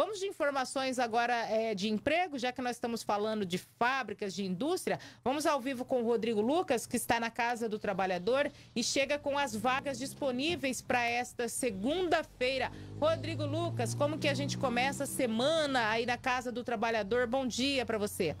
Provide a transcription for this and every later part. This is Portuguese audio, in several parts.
Vamos de informações agora é, de emprego, já que nós estamos falando de fábricas, de indústria. Vamos ao vivo com o Rodrigo Lucas, que está na Casa do Trabalhador e chega com as vagas disponíveis para esta segunda-feira. Rodrigo Lucas, como que a gente começa a semana aí na Casa do Trabalhador? Bom dia para você.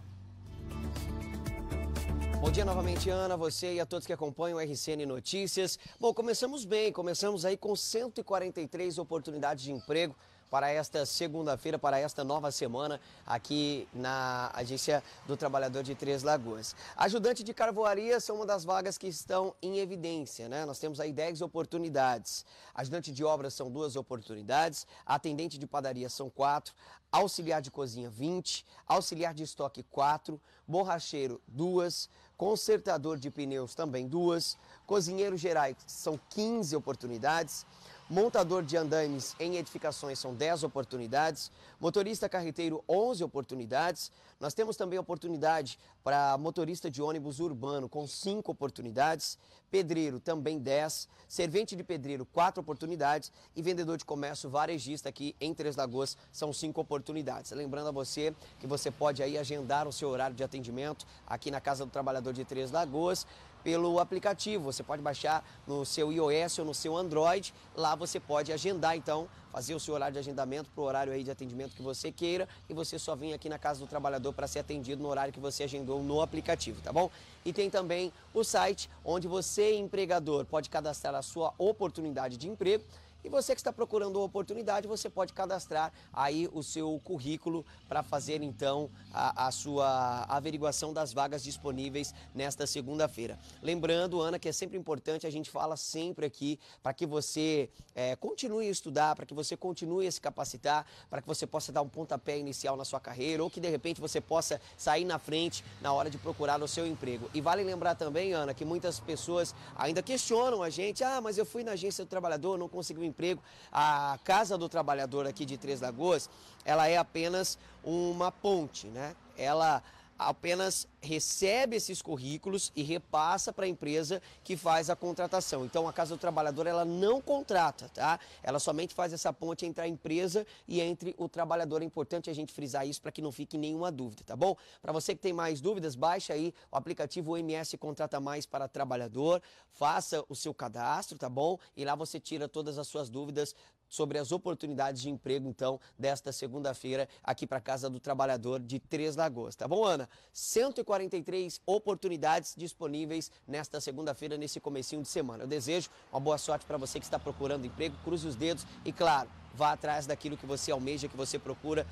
Bom dia novamente, Ana, você e a todos que acompanham o RCN Notícias. Bom, começamos bem, começamos aí com 143 oportunidades de emprego para esta segunda-feira, para esta nova semana aqui na Agência do Trabalhador de Três Lagoas. Ajudante de carvoaria são uma das vagas que estão em evidência, né? Nós temos aí 10 oportunidades. Ajudante de obras são duas oportunidades, atendente de padaria são quatro, auxiliar de cozinha 20, auxiliar de estoque 4, borracheiro 2, consertador de pneus também duas. cozinheiro geral são 15 oportunidades, montador de andaimes em edificações são 10 oportunidades, motorista carreteiro 11 oportunidades. Nós temos também oportunidade para motorista de ônibus urbano com 5 oportunidades, pedreiro também 10, servente de pedreiro 4 oportunidades e vendedor de comércio varejista aqui em Três Lagoas são 5 oportunidades. Lembrando a você que você pode aí agendar o seu horário de atendimento aqui na Casa do Trabalhador de Três Lagoas pelo aplicativo. Você pode baixar no seu iOS ou no seu Android. Lá você pode agendar, então, fazer o seu horário de agendamento para o horário aí de atendimento que você queira e você só vem aqui na Casa do Trabalhador para ser atendido no horário que você agendou no aplicativo, tá bom? E tem também o site onde você, empregador, pode cadastrar a sua oportunidade de emprego e você que está procurando uma oportunidade, você pode cadastrar aí o seu currículo para fazer então a, a, sua averiguação das vagas disponíveis nesta segunda-feira. Lembrando, Ana, que é sempre importante, a gente fala sempre aqui para que você é, continue a estudar, para que você continue a se capacitar, para que você possa dar um pontapé inicial na sua carreira ou que de repente você possa sair na frente na hora de procurar o seu emprego. E vale lembrar também, Ana, que muitas pessoas ainda questionam a gente: ah, mas eu fui na agência do trabalhador, não consegui um emprego emprego. A Casa do Trabalhador aqui de Três Lagoas, ela é apenas uma ponte, né? Ela apenas recebe esses currículos e repassa para a empresa que faz a contratação. Então a Casa do Trabalhador ela não contrata, tá? Ela somente faz essa ponte entre a empresa e entre o trabalhador. É importante a gente frisar isso para que não fique nenhuma dúvida, tá bom? Para você que tem mais dúvidas, baixa aí o aplicativo MS Contrata Mais para Trabalhador, faça o seu cadastro, tá bom? E lá você tira todas as suas dúvidas sobre as oportunidades de emprego, então, desta segunda-feira, aqui para a Casa do Trabalhador de Três Lagoas. Tá bom, Ana? 143 oportunidades disponíveis nesta segunda-feira, nesse comecinho de semana. Eu desejo uma boa sorte para você que está procurando emprego, cruze os dedos e, claro, vá atrás daquilo que você almeja, que você procura.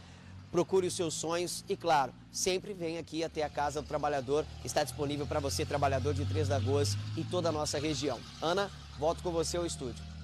Procure os seus sonhos e, claro, sempre vem aqui até a Casa do Trabalhador, está disponível para você, trabalhador de Três Lagoas e toda a nossa região. Ana, volto com você ao estúdio.